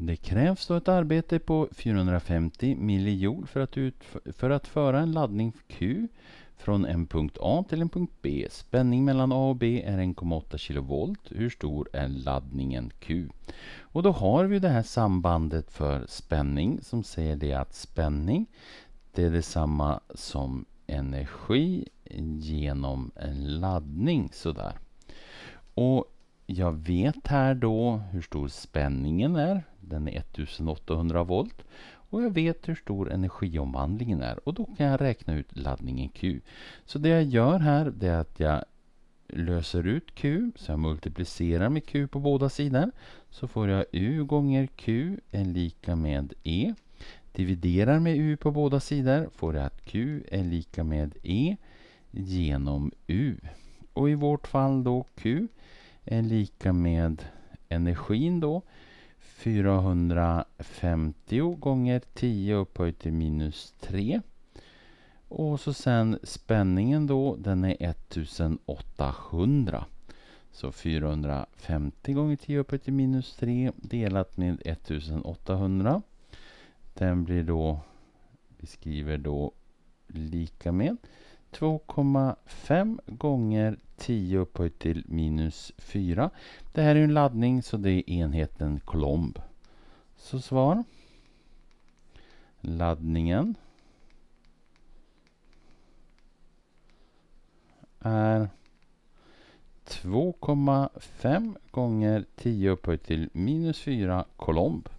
Det krävs då ett arbete på 450 millijoule för att, för att föra en laddning Q från en punkt A till en punkt B. Spänning mellan A och B är 1,8 kV. Hur stor är laddningen Q? Och då har vi det här sambandet för spänning som säger det att spänning det är detsamma som energi genom en laddning sådär. Och jag vet här då hur stor spänningen är. Den är 1800 volt. Och jag vet hur stor energiomvandlingen är och då kan jag räkna ut laddningen Q. Så det jag gör här det är att jag löser ut Q, så jag multiplicerar med Q på båda sidor. Så får jag U gånger Q är lika med E. Dividerar med U på båda sidor får jag att Q är lika med E genom U. Och i vårt fall då Q är lika med energin då 450 gånger 10 upphöjt till minus 3. Och så sen spänningen då, den är 1800. Så 450 gånger 10 upphöjt till minus 3 delat med 1800. Den blir då, vi skriver då lika med 2,5 gånger 10 upphöjt till minus 4. Det här är en laddning så det är enheten kolomb. Så svar. Laddningen är 2,5 gånger 10 upphöjt till minus 4 kolomb.